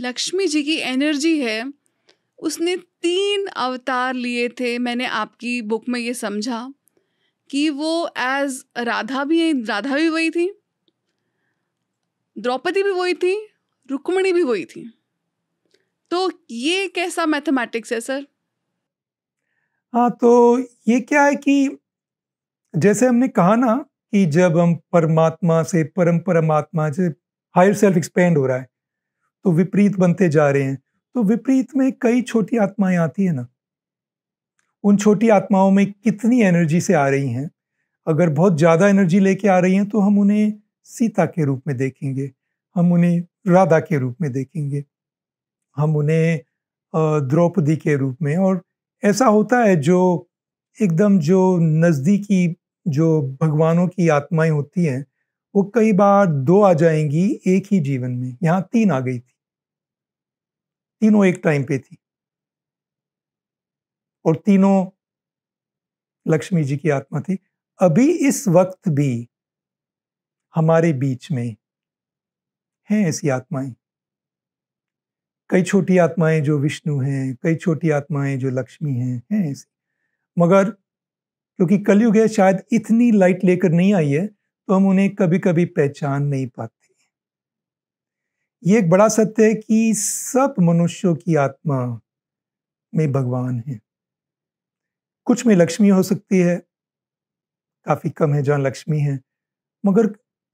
लक्ष्मी जी की एनर्जी है उसने तीन अवतार लिए थे मैंने आपकी बुक में ये समझा कि वो एज राधा भी राधा भी वही थी द्रौपदी भी वही थी रुक्मणी भी वही थी तो ये कैसा मैथमेटिक्स है सर हाँ तो ये क्या है कि जैसे हमने कहा ना कि जब हम परमात्मा से परम परमात्मा से हायर सेल्फ एक्सपेंड हो रहा है तो विपरीत बनते जा रहे हैं तो विपरीत में कई छोटी आत्माएं आती है ना उन छोटी आत्माओं में कितनी एनर्जी से आ रही हैं अगर बहुत ज़्यादा एनर्जी लेके आ रही हैं तो हम उन्हें सीता के रूप में देखेंगे हम उन्हें राधा के रूप में देखेंगे हम उन्हें द्रौपदी के रूप में और ऐसा होता है जो एकदम जो नज़दीकी जो भगवानों की आत्माएं होती हैं वो कई बार दो आ जाएंगी एक ही जीवन में यहां तीन आ गई थी तीनों एक टाइम पे थी और तीनों लक्ष्मी जी की आत्मा थी अभी इस वक्त भी हमारे बीच में हैं ऐसी आत्माएं कई छोटी आत्माएं जो विष्णु हैं कई छोटी आत्माएं जो लक्ष्मी हैं हैं ऐसी मगर क्योंकि कलयुग है शायद इतनी लाइट लेकर नहीं आई है तो हम उन्हें कभी कभी पहचान नहीं पाते ये एक बड़ा सत्य है कि सब मनुष्यों की आत्मा में भगवान है कुछ में लक्ष्मी हो सकती है काफी कम है जहां लक्ष्मी है मगर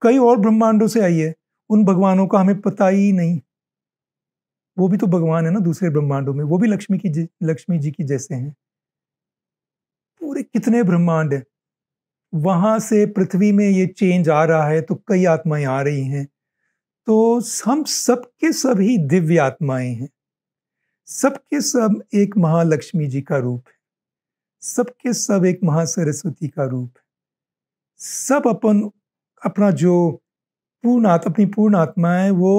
कई और ब्रह्मांडों से आई है उन भगवानों का हमें पता ही नहीं वो भी तो भगवान है ना दूसरे ब्रह्मांडों में वो भी लक्ष्मी की लक्ष्मी जी की जैसे हैं पूरे कितने ब्रह्मांड हैं वहाँ से पृथ्वी में ये चेंज आ रहा है तो कई आत्माएं आ रही हैं तो हम सबके सभी दिव्य आत्माएं हैं सबके सब एक महालक्ष्मी जी का रूप है सबके सब एक महासरस्वती का रूप है सब अपन अपना जो पूर्ण आत्मा अपनी पूर्ण आत्मा है वो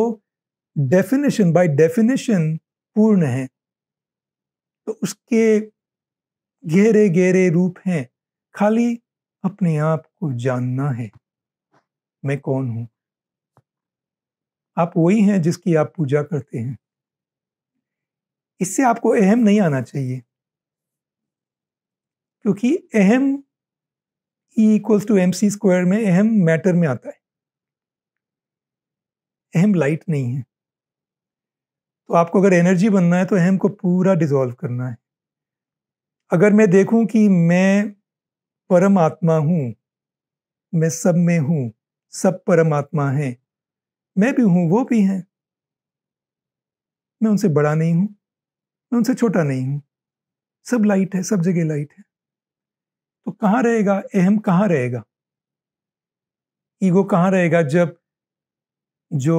डेफिनेशन बाय डेफिनेशन पूर्ण है तो उसके गहरे गहरे रूप हैं खाली अपने आप को जानना है मैं कौन हूं आप वही हैं जिसकी आप पूजा करते हैं इससे आपको अहम नहीं आना चाहिए क्योंकि अहम equal equals to M C square में अहम मैटर में आता है अहम लाइट नहीं है तो आपको अगर एनर्जी बनना है तो अहम को पूरा डिजोल्व करना है अगर मैं देखूं कि मैं परमात्मा हूँ मैं सब में हूँ सब परमात्मा हैं मैं भी हूँ वो भी हैं मैं उनसे बड़ा नहीं हूँ मैं उनसे छोटा नहीं हूँ सब लाइट है सब जगह लाइट है तो कहाँ रहेगा अहम कहाँ रहेगा ईगो कहाँ रहेगा जब जो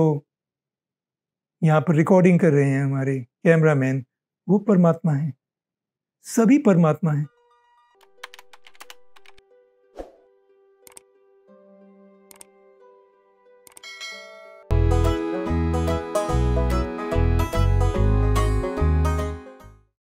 यहाँ पर रिकॉर्डिंग कर रहे हैं हमारे कैमरामैन वो परमात्मा है सभी परमात्मा है